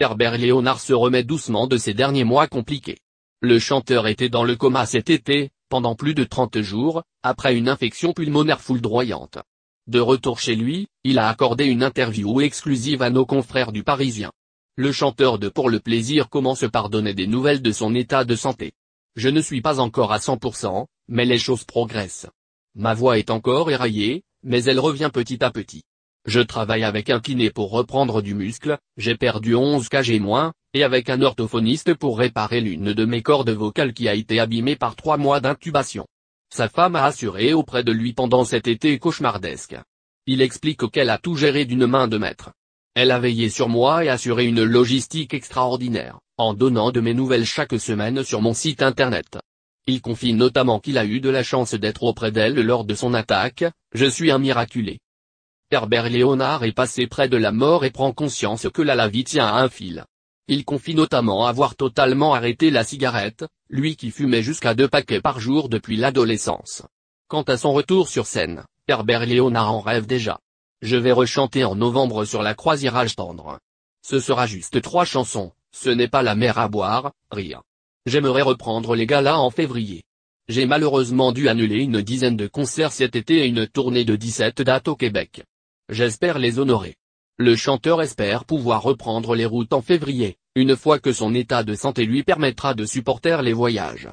Herbert Léonard se remet doucement de ces derniers mois compliqués. Le chanteur était dans le coma cet été, pendant plus de 30 jours, après une infection pulmonaire foudroyante. De retour chez lui, il a accordé une interview exclusive à nos confrères du Parisien. Le chanteur de Pour le plaisir commence par donner des nouvelles de son état de santé. Je ne suis pas encore à 100%, mais les choses progressent. Ma voix est encore éraillée, mais elle revient petit à petit. Je travaille avec un kiné pour reprendre du muscle, j'ai perdu 11 kg moins, et avec un orthophoniste pour réparer l'une de mes cordes vocales qui a été abîmée par trois mois d'intubation. Sa femme a assuré auprès de lui pendant cet été cauchemardesque. Il explique qu'elle a tout géré d'une main de maître. Elle a veillé sur moi et assuré une logistique extraordinaire, en donnant de mes nouvelles chaque semaine sur mon site internet. Il confie notamment qu'il a eu de la chance d'être auprès d'elle lors de son attaque, je suis un miraculé. Herbert Léonard est passé près de la mort et prend conscience que la la vie tient à un fil. Il confie notamment avoir totalement arrêté la cigarette, lui qui fumait jusqu'à deux paquets par jour depuis l'adolescence. Quant à son retour sur scène, Herbert Léonard en rêve déjà. Je vais rechanter en novembre sur la croisirage tendre. Ce sera juste trois chansons, ce n'est pas la mer à boire, rire. J'aimerais reprendre les galas en février. J'ai malheureusement dû annuler une dizaine de concerts cet été et une tournée de 17 dates au Québec. J'espère les honorer. Le chanteur espère pouvoir reprendre les routes en février, une fois que son état de santé lui permettra de supporter les voyages.